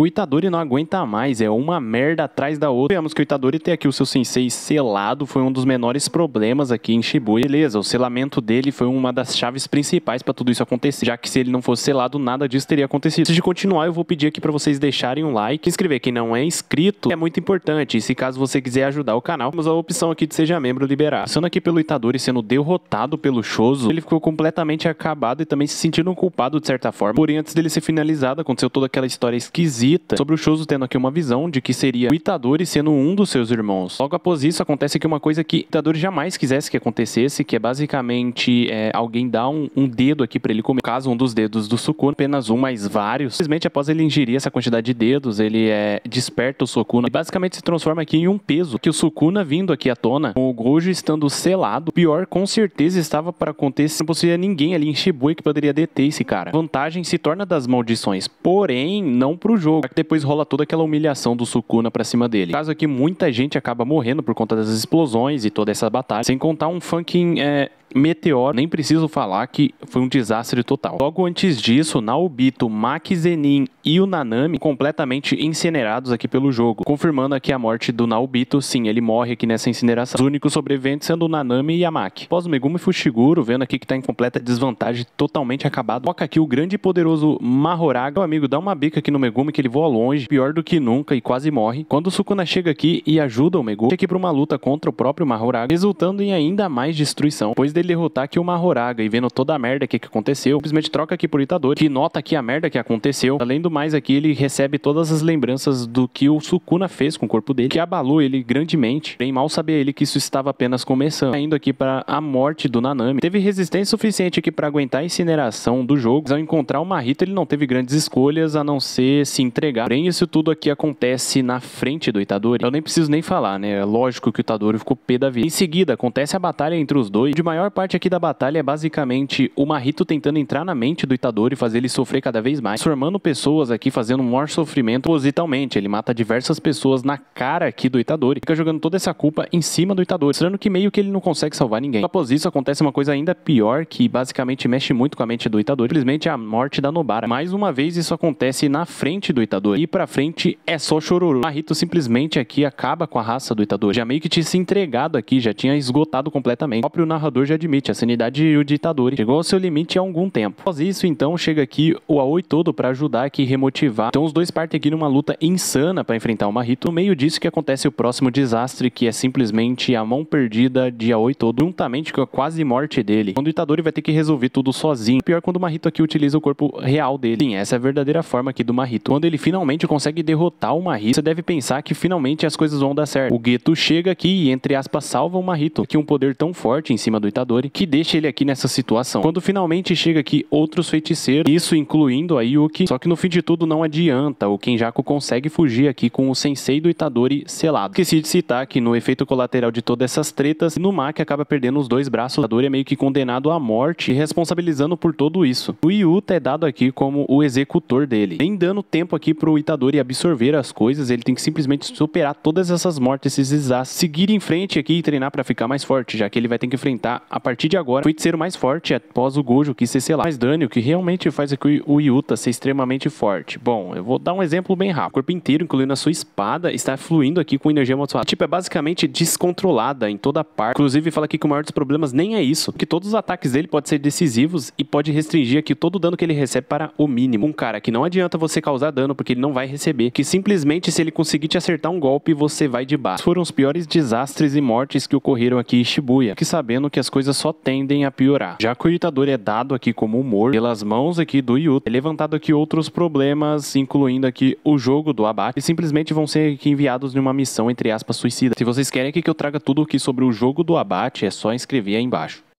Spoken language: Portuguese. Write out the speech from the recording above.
O Itadori não aguenta mais, é uma merda atrás da outra. Vemos que o Itadori ter aqui o seu sensei selado foi um dos menores problemas aqui em Shibuya. Beleza, o selamento dele foi uma das chaves principais para tudo isso acontecer, já que se ele não fosse selado, nada disso teria acontecido. Antes de continuar, eu vou pedir aqui para vocês deixarem um like, inscrever quem não é inscrito, é muito importante. E se caso você quiser ajudar o canal, temos a opção aqui de seja membro liberado. Passando aqui pelo Itadori sendo derrotado pelo Shoso, ele ficou completamente acabado e também se sentindo culpado de certa forma. Porém, antes dele ser finalizado, aconteceu toda aquela história esquisita sobre o Shoso tendo aqui uma visão de que seria o Itadori sendo um dos seus irmãos. Logo após isso, acontece aqui uma coisa que o Itadori jamais quisesse que acontecesse, que é basicamente é, alguém dá um, um dedo aqui para ele comer. No caso, um dos dedos do Sukuna, apenas um, mas vários. Simplesmente após ele ingerir essa quantidade de dedos, ele é, desperta o Sukuna e basicamente se transforma aqui em um peso. Que o Sukuna vindo aqui à tona, com o Gojo estando selado, pior com certeza estava para acontecer. Não possuía ninguém ali em Shibuya que poderia deter esse cara. A vantagem se torna das maldições, porém não pro jogo jogo, é depois rola toda aquela humilhação do Sukuna pra cima dele. Caso que muita gente acaba morrendo por conta dessas explosões e toda essa batalha, sem contar um funking é, meteoro, nem preciso falar que foi um desastre total. Logo antes disso, Naobito, Maki Zenin e o Nanami completamente incinerados aqui pelo jogo, confirmando aqui a morte do Naobito, sim, ele morre aqui nessa incineração. Os únicos sobreviventes sendo o Nanami e a Maki. Após o Megumi Fushiguro, vendo aqui que tá em completa desvantagem, totalmente acabado, toca aqui o grande e poderoso Mahoraga. Meu amigo, dá uma bica aqui no Megumi que ele voa longe, pior do que nunca e quase morre. Quando o Sukuna chega aqui e ajuda o Megumi, aqui para uma luta contra o próprio Mahoraga, resultando em ainda mais destruição, pois dele derrotar aqui o Mahoraga e vendo toda a merda que aconteceu, simplesmente troca aqui por Itadori, que nota aqui a merda que aconteceu. Além do mais aqui, ele recebe todas as lembranças do que o Sukuna fez com o corpo dele, que abalou ele grandemente. Bem mal sabia ele que isso estava apenas começando. Indo aqui para a morte do Nanami, teve resistência suficiente aqui para aguentar a incineração do jogo. Mas ao encontrar o Marito ele não teve grandes escolhas a não ser se entregar. Porém, isso tudo aqui acontece na frente do Itadori. Eu nem preciso nem falar, né? É lógico que o Itadori ficou pé da vida. Em seguida, acontece a batalha entre os dois, de maior maior parte aqui da batalha é basicamente o Marito tentando entrar na mente do Itadori e fazer ele sofrer cada vez mais, formando pessoas aqui, fazendo um maior sofrimento positalmente. Ele mata diversas pessoas na cara aqui do Itadori, fica jogando toda essa culpa em cima do Itadori, mostrando que meio que ele não consegue salvar ninguém. Após isso, acontece uma coisa ainda pior, que basicamente mexe muito com a mente do Itadori, simplesmente a morte da Nobara. Mais uma vez, isso acontece na frente do Itadori, e pra frente é só chororô. Marito simplesmente aqui acaba com a raça do Itadori, já meio que tinha se entregado aqui, já tinha esgotado completamente. O próprio narrador já admite, a sanidade judicadora chegou ao seu limite há algum tempo. Após isso, então, chega aqui o Aoi todo para ajudar aqui e remotivar. Então os dois partem aqui numa luta insana para enfrentar o Marito. No meio disso que acontece o próximo desastre, que é simplesmente a mão perdida de Aoi todo, juntamente com a quase morte dele. Quando o Itadori vai ter que resolver tudo sozinho. Pior quando o Marito aqui utiliza o corpo real dele. Sim, essa é a verdadeira forma aqui do Marito. Quando ele finalmente consegue derrotar o Marito, você deve pensar que finalmente as coisas vão dar certo. O Geto chega aqui e, entre aspas, salva o Marito, que um poder tão forte em cima do Itadori que deixa ele aqui nessa situação. Quando finalmente chega aqui outros feiticeiros, isso incluindo a Yuki, só que no fim de tudo não adianta, o Kenjaku consegue fugir aqui com o sensei do Itadori selado. Esqueci de citar que no efeito colateral de todas essas tretas, Inumaki acaba perdendo os dois braços, o Itadori é meio que condenado à morte e responsabilizando por todo isso. O Yuta é dado aqui como o executor dele, nem dando tempo aqui pro Itadori absorver as coisas, ele tem que simplesmente superar todas essas mortes, esses desastres, seguir em frente aqui e treinar para ficar mais forte, já que ele vai ter que enfrentar a a partir de agora, ser o mais forte após o Gojo que se selar. Mas Dani, o que realmente faz aqui é o Yuta ser extremamente forte? Bom, eu vou dar um exemplo bem rápido. O corpo inteiro, incluindo a sua espada, está fluindo aqui com energia amaldiçoada. Tipo, é basicamente descontrolada em toda parte. Inclusive, fala aqui que o maior dos problemas nem é isso, que todos os ataques dele podem ser decisivos e pode restringir aqui todo o dano que ele recebe para o mínimo. Um cara que não adianta você causar dano porque ele não vai receber, que simplesmente se ele conseguir te acertar um golpe, você vai de baixo. Foram os piores desastres e mortes que ocorreram aqui em Shibuya, que sabendo que as coisas coisas só tendem a piorar. Já que o ditador é dado aqui como humor, pelas mãos aqui do Yuta, é levantado aqui outros problemas, incluindo aqui o jogo do abate, e simplesmente vão ser aqui enviados em uma missão, entre aspas, suicida. Se vocês querem que eu traga tudo aqui sobre o jogo do abate, é só inscrever aí embaixo.